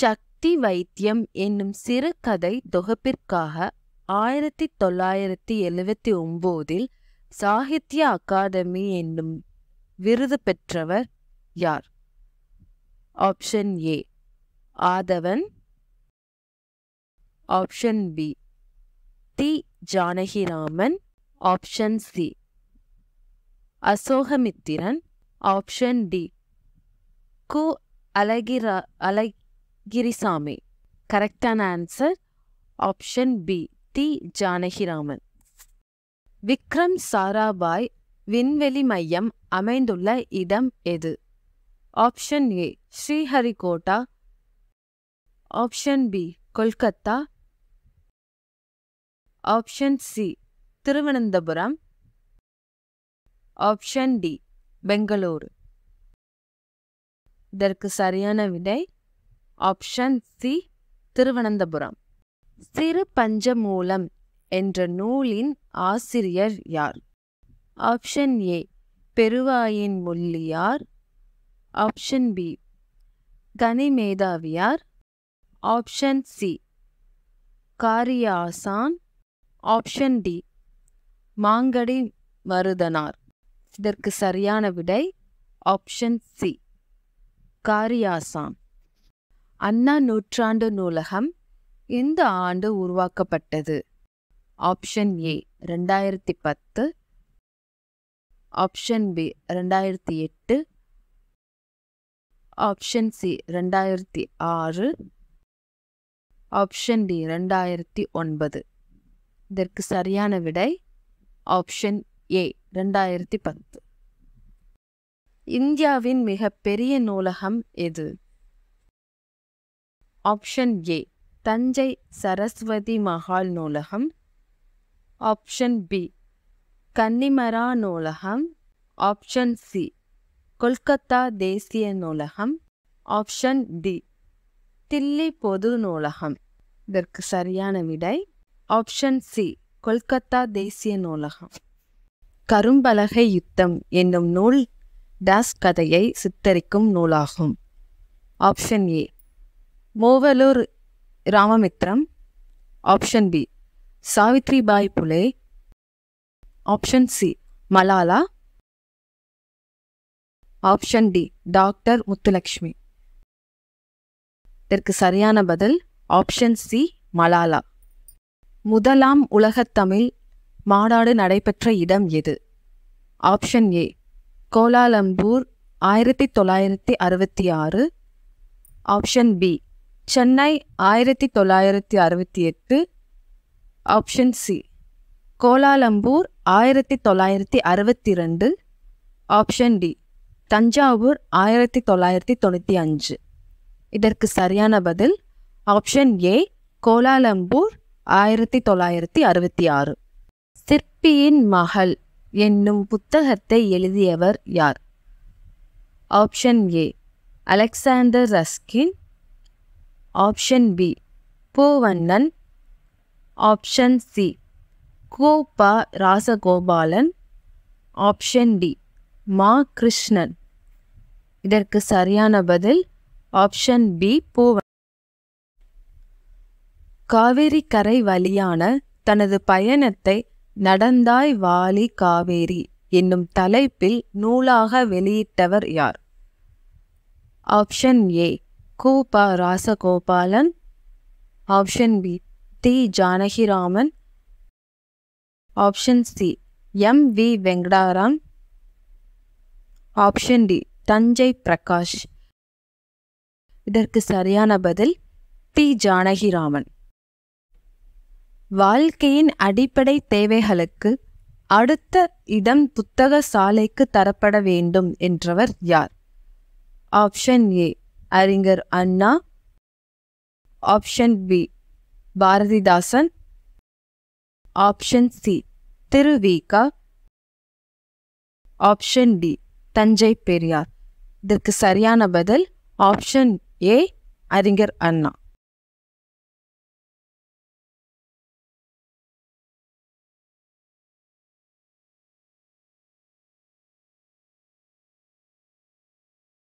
சக்தி வைத்தியம் என்னும் சிறுகதை தொகுப்பிற்காக ஆயிரத்தி தொள்ளாயிரத்தி எழுவத்தி ஒம்போதில் சாகித்ய அகாதமி என்னும் விருது பெற்றவர் யார் option A Aadhavan option B T Janakiraman option C Ashokamitran option D Ku அழகிரா அலை கிரிசாமி கரெக்டான answer option B T Janakiraman Vikram Sarabhai விண்வெளி மையம் அமைந்துள்ள இடம் எது option A Sriharikota option B Kolkata option C Thiruvananthapuram option D Bengaluru இதற்கு சரியான விடை ஆப்ஷன் சி திருவனந்தபுரம் சிறு பஞ்சமூலம் என்ற நூலின் ஆசிரியர் யார் option A Peruvayin Mulliyar option B Kanimethaviyar option C Kariyasan option D மாங்கடி Marudhanar இதற்கு சரியான விடை ஆப்ஷன் சி காரியாசான் அண்ணா நூற்றாண்டு நூலகம் எந்த ஆண்டு உருவாக்கப்பட்டது ஆப்ஷன் ஏ ரெண்டாயிரத்தி பத்து ஆப்ஷன் பி ரெண்டாயிரத்தி எட்டு ஆப்ஷன் சி ரெண்டாயிரத்தி ஆறு ஆப்ஷன் டி ரெண்டாயிரத்தி ஒன்பது இதற்கு சரியான விடை ஆப்ஷன் ஏ ரெண்டாயிரத்தி பத்து இந்தியாவின் மிகப்பெரிய நூலகம் எது ஆப்ஷன் ஏ தஞ்சை சரஸ்வதி மகால் நூலகம் ஆப்ஷன் பி கன்னிமரா நூலகம் ஆப்ஷன் சி கொல்கத்தா தேசிய நூலகம் ஆப்ஷன் டி தில்லி பொது நூலகம் இதற்கு சரியான விடை ஆப்ஷன் சி கொல்கத்தா தேசிய நூலகம் கரும்பலகை யுத்தம் என்னும் நூல் டாஸ் கதையை சித்தரிக்கும் நூலாகும் option A Moovalur Ramamirtham option B Savitribai Phule option C Malala option D doctor Muthulakshmi இதற்கு சரியான பதில் ஆப்ஷன் சி மலாலா முதலாம் உலகத்தமிழ் மாநாடு நடைபெற்ற இடம் எது ஆப்ஷன் ஏ கோலாலம்பூர் ஆயிரத்தி தொள்ளாயிரத்தி அறுபத்தி ஆறு ஆப்ஷன் பி சென்னை ஆயிரத்தி தொள்ளாயிரத்தி அறுபத்தி எட்டு ஆப்ஷன் சி கோலாலம்பூர் ஆயிரத்தி தொள்ளாயிரத்தி அறுபத்தி ரெண்டு ஆப்ஷன் டி தஞ்சாவூர் ஆயிரத்தி தொள்ளாயிரத்தி தொண்ணூற்றி அஞ்சு இதற்கு சரியான பதில் ஆப்ஷன் ஏ கோலாலம்பூர் ஆயிரத்தி தொள்ளாயிரத்தி அறுபத்தி ஆறு சிற்பியின் மகள் என்னும் புத்தகத்தை எழுதியவர் யார் option A Alexander Ruskin option B Poovannan option C Gopa Rasagopalan option D மா கிருஷ்ணன் இதற்கு சரியான பதில் ஆப்ஷன் பி பூவன் காவேரி கரை வழியான தனது பயணத்தை நடந்தாய் வாலி காவேரி என்னும் தலைப்பில் நூலாக வெளியிட்டவர் யார் option A Gopa Rasagopalan option B T Janakiraman option C M V Venkataram option D Thanjai Prakash இதற்கு சரியான பதில் டி ஜானகிராமன் வாழ்க்கையின் அடிப்படை தேவைகளுக்கு அடுத்த இடம் புத்தக சாலைக்கு தரப்பட வேண்டும் என்றவர் யார் option A Arignar Anna option B Bharathidasan option C Thiruvika option D Thanjai Periyar இதற்கு சரியான பதில் ஆப்ஷன் ஏ அறிஞர் அண்ணா